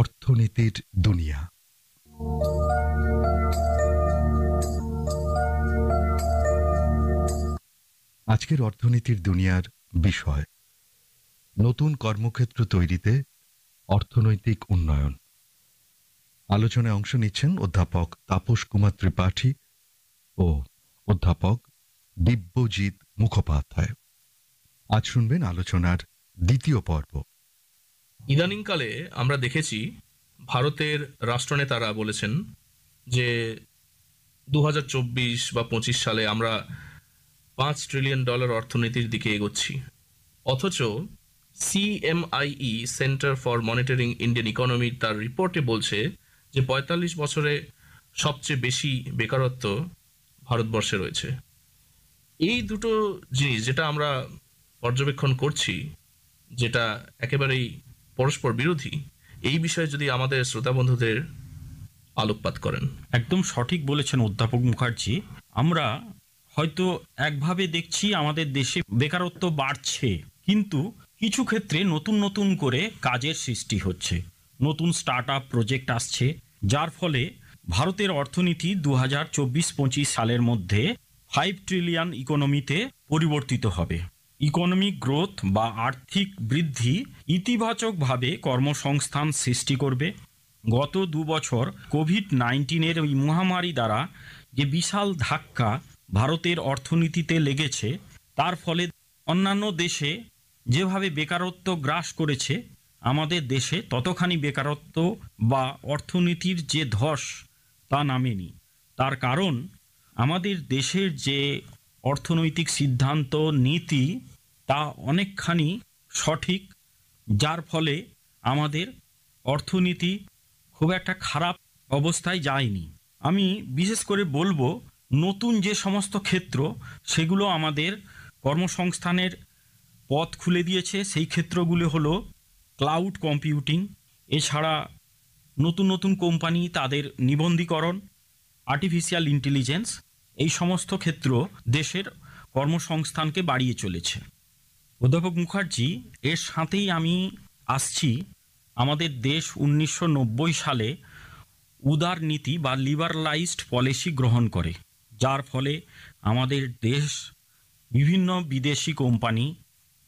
অর্থনীতির দুনিয়া আজকের অর্থনীতির দুনিয়ার বিষয় নতুন কর্মক্ষেত্র তৈরিতে অর্থনৈতিক উন্নয়ন আলোচনায় অংশ নিচ্ছেন অধ্যাপক তাপস কুমার ত্রিপাঠী ও অধ্যাপক দিব্যজিৎ মুখোপাধ্যায় আজ শুনবেন আলোচনার দ্বিতীয় পর্ব ইদানিংকালে আমরা দেখেছি ভারতের রাষ্ট্রনেতারা বলেছেন যে দু বা পঁচিশ সালে আমরা পাঁচ ট্রিলিয়ন ডলার অর্থনীতির দিকে এগোচ্ছি অথচ CMIE centre for monitoring Indian economy তার রিপোর্টে বলছে যে পঁয়তাল্লিশ বছরে সবচেয়ে বেশি বেকারত্ব ভারতবর্ষে রয়েছে এই দুটো জিনিস যেটা আমরা পর্যবেক্ষণ করছি যেটা একেবারেই পরস্পর বিরোধী এই বিষয়ে যদি আমাদের শ্রোতা বন্ধুদের আলোকপাত করেন একদম সঠিক বলেছেন অধ্যাপক মুখার্জি আমরা হয়তো একভাবে দেখছি আমাদের দেশে বেকারত্ব বাড়ছে কিন্তু কিছু ক্ষেত্রে নতুন নতুন করে কাজের সৃষ্টি হচ্ছে নতুন স্টার্ট আপ প্রজেক্ট আসছে যার ফলে ভারতের অর্থনীতি দু হাজার চব্বিশ পঁচিশ সালের মধ্যে ফাইভ ট্রিলিয়ন ইকোনমিতে পরিবর্তিত হবে ইকোনমিক গ্রোথ বা আর্থিক বৃদ্ধি ইতিবাচকভাবে কর্মসংস্থান সৃষ্টি করবে গত দু বছর কোভিড নাইন্টিনের এই মহামারী দ্বারা যে বিশাল ধাক্কা ভারতের অর্থনীতিতে লেগেছে তার ফলে অন্যান্য দেশে যেভাবে বেকারত্ব গ্রাস করেছে আমাদের দেশে ততখানি বেকারত্ব বা অর্থনীতির যে ধস তা নামেনি তার কারণ আমাদের দেশের যে অর্থনৈতিক সিদ্ধান্ত নীতি তা অনেকখানি সঠিক যার ফলে আমাদের অর্থনীতি খুব একটা খারাপ অবস্থায় যায়নি আমি বিশেষ করে বলবো নতুন যে সমস্ত ক্ষেত্র সেগুলো আমাদের কর্মসংস্থানের পথ খুলে দিয়েছে সেই ক্ষেত্রগুলো হলো ক্লাউড কম্পিউটিং এছাড়া নতুন নতুন কোম্পানি তাদের নিবন্ধীকরণ আর্টিফিশিয়াল ইন্টেলিজেন্স এই সমস্ত ক্ষেত্র দেশের কর্মসংস্থানকে বাড়িয়ে চলেছে অধ্যাপক মুখার্জি এর সাথেই আমি আসছি আমাদের দেশ উনিশশো সালে উদার নীতি বা লিবারালাইজড পলিসি গ্রহণ করে যার ফলে আমাদের দেশ বিভিন্ন বিদেশি কোম্পানি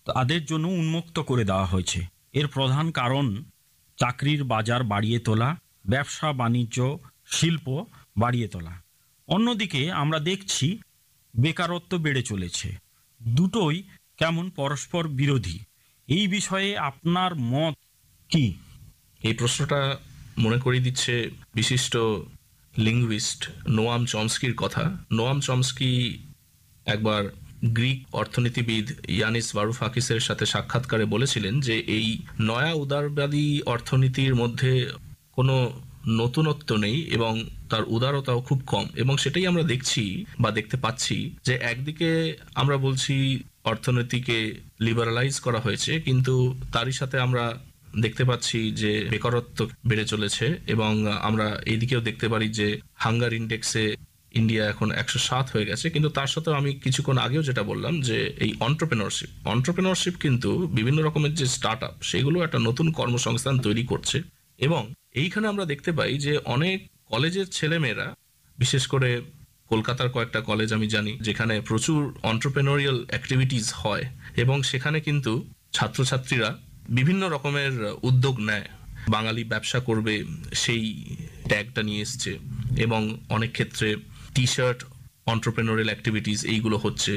তাদের জন্য উন্মুক্ত করে দেওয়া হয়েছে এর প্রধান কারণ চাকরির বাজার বাড়িয়ে তোলা ব্যবসা বাণিজ্য শিল্প বাড়িয়ে তোলা অন্যদিকে আমরা দেখছি বেকারত্ব বেড়ে চলেছে দুটোই তেমন পরস্পর বিরোধী এই বিষয়ে আপনার মত কি এই প্রশ্নটা মনে করিয়ে দিচ্ছে বিশিষ্ট লিঙ্গুইস্ট নোয়াম চমস্কির কথা নোয়াম চমস্কি একবার গ্রিক অর্থনীতিবিদ ইয়ানিস বারুফাকিসের সাথে সাক্ষাৎকারে বলেছিলেন যে এই নয়া উদারবাদী অর্থনীতির মধ্যে কোনো নতুনত্ব নেই এবং তার উদারতাও খুব কম এবং সেটাই আমরা দেখছি বা দেখতে পাচ্ছি যে একদিকে আমরা বলছি অর্থনীতিকে লিবারালাইজ করা হয়েছে কিন্তু তারই সাথে আমরা দেখতে পাচ্ছি যে বেকারত্ব বেড়ে চলেছে এবং আমরা এইদিকেও দেখতে পারি যে হাঙ্গার ইন্ডেক্সে ইন্ডিয়া এখন একশো সাত হয়ে গেছে কিন্তু তার সাথেও আমি কিছুক্ষণ আগেও যেটা বললাম যে এই অন্টারপ্রেনরশিপ অন্টারপ্রেনরশিপ কিন্তু বিভিন্ন রকমের যে স্টার্ট আপ সেগুলো একটা নতুন কর্মসংস্থান তৈরি করছে এবং এইখানে আমরা দেখতে পাই যে অনেক কলেজের ছেলেমেয়েরা বিশেষ করে কলকাতার কয়েকটা কলেজ আমি জানি যেখানে প্রচুর অন্টারপ্রেনোরিয়াল অ্যাক্টিভিটিস হয় এবং সেখানে কিন্তু ছাত্রছাত্রীরা বিভিন্ন রকমের উদ্যোগ নেয় বাঙালি ব্যবসা করবে সেই ট্যাগটা নিয়ে এসছে এবং অনেক ক্ষেত্রে টি শার্ট অন্টারপ্রেনোরিয়াল অ্যাক্টিভিটিস এইগুলো হচ্ছে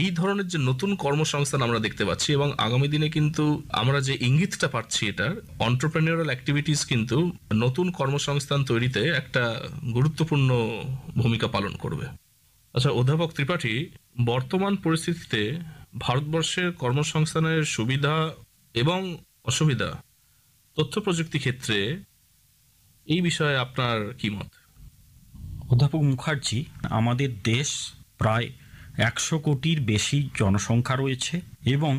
এই ধরনের যে নতুন কর্মসংস্থান আমরা দেখতে পাচ্ছি এবং আগামী দিনে কিন্তু আমরা যে ইঙ্গিতটা পাচ্ছি এটার অন্টারপ্রেনিয়াল অ্যাক্টিভিটিস কিন্তু নতুন কর্মসংস্থান তৈরিতে একটা গুরুত্বপূর্ণ ভূমিকা পালন করবে আচ্ছা অধ্যাপক ত্রিপাঠী বর্তমান পরিস্থিতিতে ভারতবর্ষের কর্মসংস্থানের সুবিধা এবং অসুবিধা তথ্য প্রযুক্তি ক্ষেত্রে এই বিষয়ে আপনার কি মত অধ্যাপক মুখার্জি আমাদের দেশ প্রায় একশো কোটির বেশি জনসংখ্যা রয়েছে এবং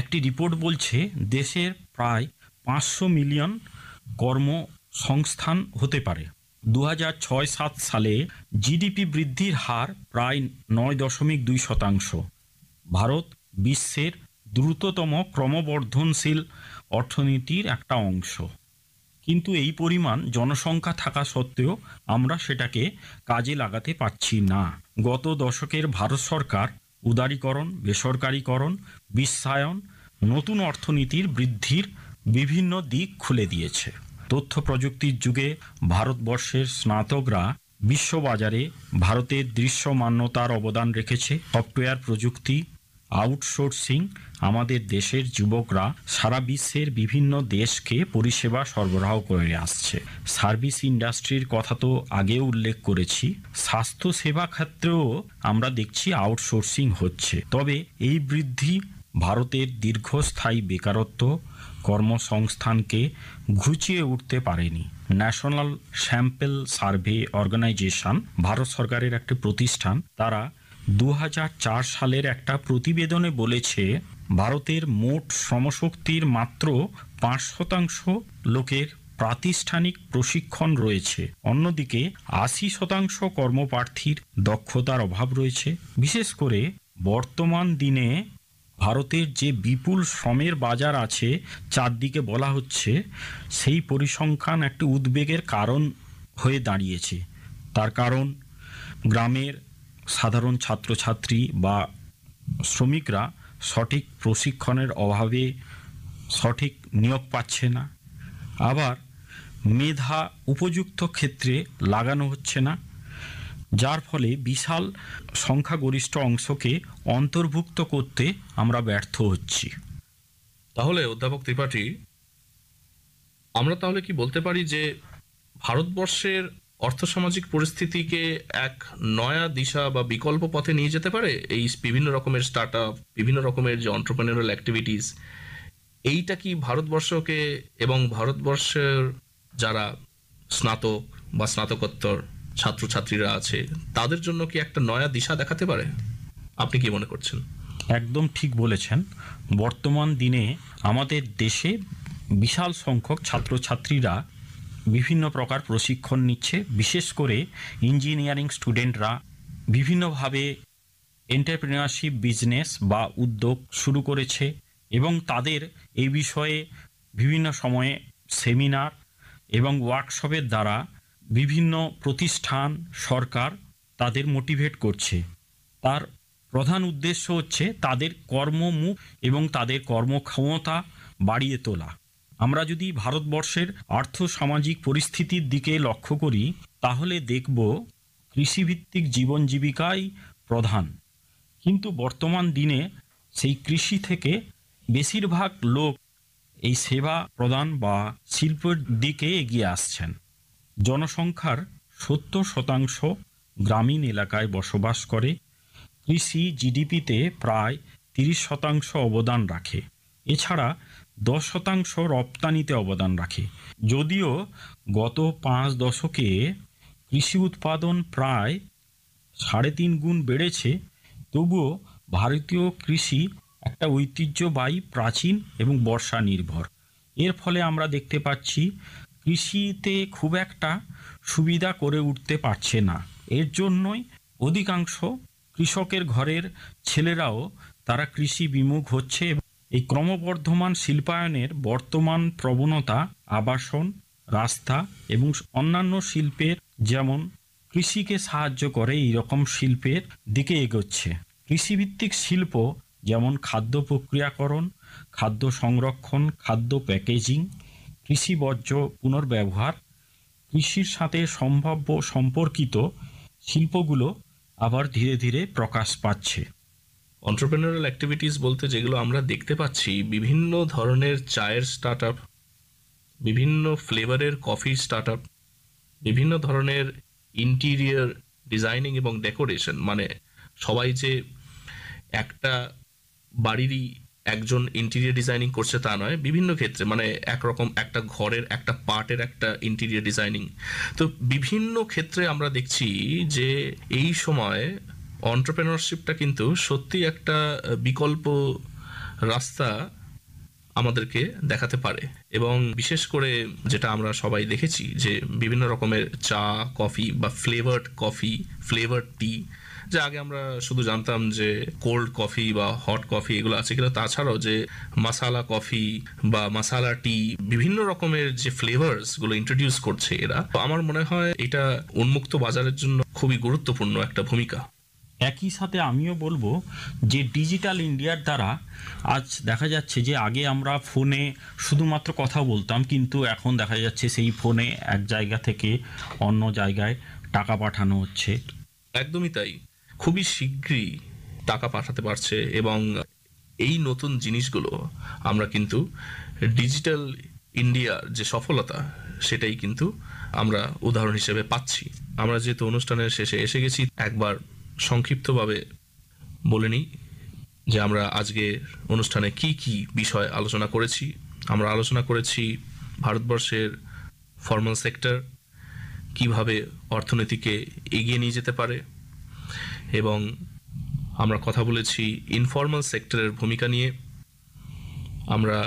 একটি রিপোর্ট বলছে দেশের প্রায় পাঁচশো মিলিয়ন কর্মসংস্থান হতে পারে দু হাজার ছয় সাত সালে জিডিপি বৃদ্ধির হার প্রায় নয় দশমিক দুই শতাংশ ভারত বিশ্বের দ্রুততম ক্রমবর্ধনশীল অর্থনীতির একটা অংশ কিন্তু এই পরিমাণ জনসংখ্যা থাকা সত্ত্বেও আমরা সেটাকে কাজে লাগাতে পারছি না গত দশকের ভারত সরকার উদারীকরণ বেসরকারীকরণ বিশ্বায়ন নতুন অর্থনীতির বৃদ্ধির বিভিন্ন দিক খুলে দিয়েছে তথ্য প্রযুক্তির যুগে ভারতবর্ষের স্নাতকরা বিশ্ববাজারে ভারতের দৃশ্যমান্যতার অবদান রেখেছে সফটওয়্যার প্রযুক্তি আউটসোর্সিং আমাদের দেশের যুবকরা সারা বিশ্বের বিভিন্ন দেশকে পরিষেবা সরবরাহ করে আসছে সার্ভিস ইন্ডাস্ট্রির কথা তো আগেও উল্লেখ করেছি স্বাস্থ্যসেবা ক্ষেত্রেও আমরা দেখছি আউটসোর্সিং হচ্ছে তবে এই বৃদ্ধি ভারতের দীর্ঘস্থায়ী বেকারত্ব কর্মসংস্থানকে ঘুচিয়ে উঠতে পারেনি national sample survey organisation Bharat সরকারের একটি প্রতিষ্ঠান তারা দু সালের একটা প্রতিবেদনে বলেছে ভারতের মোট শ্রমশক্তির মাত্র পাঁচ শতাংশ লোকের প্রাতিষ্ঠানিক প্রশিক্ষণ রয়েছে অন্যদিকে আশি শতাংশ কর্মপ্রার্থীর দক্ষতার অভাব রয়েছে বিশেষ করে বর্তমান দিনে ভারতের যে বিপুল শ্রমের বাজার আছে চারদিকে বলা হচ্ছে সেই পরিসংখ্যান একটি উদ্বেগের কারণ হয়ে দাঁড়িয়েছে তার কারণ গ্রামের সাধারণ ছাত্রছাত্রী বা শ্রমিকরা সঠিক প্রশিক্ষণের অভাবে সঠিক নিয়োগ পাচ্ছে না আবার মেধা উপযুক্ত ক্ষেত্রে লাগানো হচ্ছে না যার ফলে বিশাল সংখ্যাগরিষ্ঠ অংশকে অন্তর্ভুক্ত করতে আমরা ব্যর্থ হচ্ছি তাহলে অধ্যাপক ত্রিপাঠী আমরা তাহলে কি বলতে পারি যে ভারতবর্ষের অর্থসামাজিক পরিস্থিতিকে এক নয়া দিশা বা বিকল্প পথে নিয়ে যেতে পারে এই বিভিন্ন রকমের স্টার্ট আপ বিভিন্ন রকমের যে অন্টারপ্রেনারাল অ্যাক্টিভিটিস এইটা কি ভারতবর্ষকে এবং ভারতবর্ষের যারা স্নাতক বা স্নাতকোত্তর ছাত্রছাত্রীরা আছে তাদের জন্য কি একটা নয়া দিশা দেখাতে পারে আপনি কি মনে করছেন একদম ঠিক বলেছেন বর্তমান দিনে আমাদের দেশে বিশাল সংখ্যক ছাত্রছাত্রীরা বিভিন্ন প্রকার প্রশিক্ষণ নিচ্ছে বিশেষ করে ইঞ্জিনিয়ারিং স্টুডেন্টরা বিভিন্নভাবে এন্টারপ্রেনারশিপ বিজনেস বা উদ্যোগ শুরু করেছে এবং তাদের এই বিষয়ে বিভিন্ন সময়ে সেমিনার এবং ওয়ার্কশপের দ্বারা বিভিন্ন প্রতিষ্ঠান সরকার তাদের মোটিভেট করছে তার প্রধান উদ্দেশ্য হচ্ছে তাদের কর্মমুখ এবং তাদের কর্মক্ষমতা বাড়িয়ে তোলা আমরা যদি ভারতবর্ষের আর্থ সামাজিক পরিস্থিতির দিকে লক্ষ্য করি তাহলে দেখব কৃষিভিত্তিক জীবন জীবিকাই প্রধান কিন্তু বর্তমান দিনে সেই কৃষি থেকে বেশিরভাগ লোক এই সেবা প্রদান বা শিল্পের দিকে এগিয়ে আসছেন জনসংখ্যার সত্তর শতাংশ গ্রামীণ এলাকায় বসবাস করে কৃষি জিডিপিতে প্রায় তিরিশ শতাংশ অবদান রাখে এছাড়া দশ শতাংশ রপ্তানিতে অবদান রাখে যদিও গত পাঁচ দশকে কৃষি উৎপাদন প্রায় সাড়ে তিন গুণ বেড়েছে তবুও ভারতীয় কৃষি একটা ঐতিহ্যবাহী প্রাচীন এবং বর্ষা নির্ভর এর ফলে আমরা দেখতে পাচ্ছি কৃষিতে খুব একটা সুবিধা করে উঠতে পারছে না এর জন্যই অধিকাংশ কৃষকের ঘরের ছেলেরাও তারা কৃষি বিমুখ হচ্ছে এই ক্রমবর্ধমান শিল্পায়নের বর্তমান প্রবণতা আবাসন রাস্তা এবং অন্যান্য শিল্পের যেমন কৃষিকে সাহায্য করে এই রকম শিল্পের দিকে এগোচ্ছে কৃষিভিত্তিক শিল্প যেমন খাদ্য প্রক্রিয়াকরণ খাদ্য সংরক্ষণ খাদ্য প্যাকেজিং কৃষি বর্জ্য পুনর্ব্যবহার কৃষির সাথে সম্ভাব্য সম্পর্কিত শিল্পগুলো আবার ধীরে ধীরে প্রকাশ পাচ্ছে অন্টারপ্রেনারাল অ্যাক্টিভিটিস বলতে যেগুলো আমরা দেখতে পাচ্ছি বিভিন্ন ধরনের চায়ের স্টার্ট আপ বিভিন্ন ফ্লেভারের কফি স্টার্ট আপ বিভিন্ন ধরনের ইন্টিরিয়ার ডিজাইনিং এবং ডেকোরেশন মানে সবাই যে একটা বাড়িরই একজন ইন্টেরিয়ার ডিজাইনিং করছে তা নয় বিভিন্ন ক্ষেত্রে মানে একরকম একটা ঘরের একটা পার্টের একটা ইন্টেরিয়ার ডিজাইনিং তো বিভিন্ন ক্ষেত্রে আমরা দেখছি যে এই সময় অন্টারপ্রেনারশিপটা কিন্তু সত্যি একটা বিকল্প রাস্তা আমাদেরকে দেখাতে পারে এবং বিশেষ করে যেটা আমরা সবাই দেখেছি যে বিভিন্ন রকমের চা কফি বা ফ্লেভার্ড কফি ফ্লেভার্ড টি যা আগে আমরা শুধু জানতাম যে কোল্ড কফি বা হট কফি এগুলো আছে কিন্তু তাছাড়াও যে মাসালা কফি বা মাসালা টি বিভিন্ন রকমের যে ফ্লেভার্সগুলো ইন্ট্রোডিউস করছে এরা তো আমার মনে হয় এটা উন্মুক্ত বাজারের জন্য খুবই গুরুত্বপূর্ণ একটা ভূমিকা একই সাথে আমিও বলবো যে ডিজিটাল ইন্ডিয়ার দ্বারা আজ দেখা যাচ্ছে যে আগে আমরা ফোনে শুধুমাত্র কথা বলতাম কিন্তু এখন দেখা যাচ্ছে সেই ফোনে এক জায়গা থেকে অন্য জায়গায় টাকা পাঠানো হচ্ছে একদমই তাই খুবই শীঘ্রই টাকা পাঠাতে পারছে এবং এই নতুন জিনিসগুলো আমরা কিন্তু ডিজিটাল ইন্ডিয়ার যে সফলতা সেটাই কিন্তু আমরা উদাহরণ হিসেবে পাচ্ছি আমরা যেহেতু অনুষ্ঠানের শেষে এসে গেছি একবার সংক্ষিপ্তভাবে বলে নিই যে আমরা আজকে অনুষ্ঠানে কি কি বিষয় আলোচনা করেছি আমরা আলোচনা করেছি ভারতবর্ষের ফর্মাল সেক্টর কিভাবে অর্থনীতিকে এগিয়ে নিয়ে যেতে পারে এবং আমরা কথা বলেছি ইনফর্মাল সেক্টরের ভূমিকা নিয়ে আমরা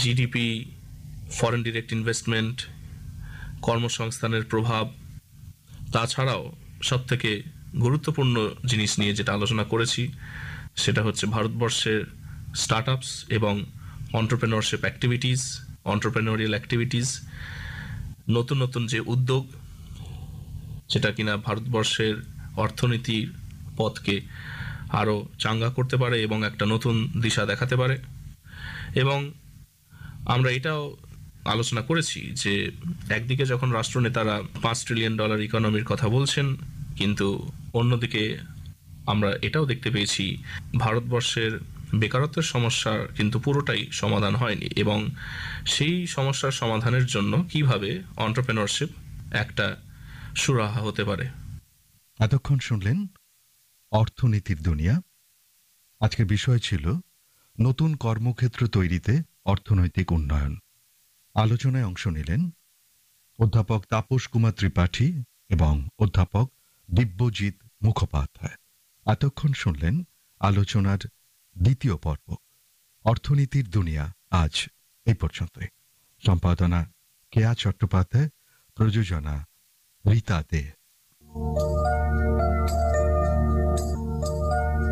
জিডিপি ফরেন ডিরেক্ট ইনভেস্টমেন্ট কর্মসংস্থানের প্রভাব তাছাড়াও সবথেকে গুরুত্বপূর্ণ জিনিস নিয়ে যেটা আলোচনা করেছি সেটা হচ্ছে ভারতবর্ষের স্টার্ট আপস এবং অন্টারপ্রেনরশিপ অ্যাক্টিভিটিস অন্টারপ্রেনরিয়াল অ্যাক্টিভিটিস নতুন নতুন যে উদ্যোগ সেটা কিনা ভারতবর্ষের অর্থনীতির পথকে আরও চাঙ্গা করতে পারে এবং একটা নতুন দিশা দেখাতে পারে এবং আমরা এটাও আলোচনা করেছি যে একদিকে যখন রাষ্ট্রনেতারা পাঁচ ট্রিলিয়ন ডলার ইকোনমির কথা বলছেন কিন্তু অন্যদিকে আমরা এটাও দেখতে পেয়েছি ভারতবর্ষের বেকারত্বের সমস্যার কিন্তু পুরোটাই সমাধান হয়নি এবং সেই সমস্যার সমাধানের জন্য কিভাবে অন্টারপ্রেনরশিপ একটা সুরাহা হতে পারে এতক্ষণ শুনলেন অর্থনীতির দুনিয়া আজকের বিষয় ছিল নতুন কর্মক্ষেত্র তৈরিতে অর্থনৈতিক উন্নয়ন আলোচনায় অংশ নিলেন অধ্যাপক তাপস কুমার ত্রিপাঠী এবং অধ্যাপক দিব্যজিৎ মুখোপাধ্যায় এতক্ষণ শুনলেন আলোচনার দ্বিতীয় পর্ব অর্থনীতির দুনিয়া আজ এই পর্যন্তই সম্পাদনা কেয়া চট্টোপাধ্যায় প্রযোজনা রীতা দে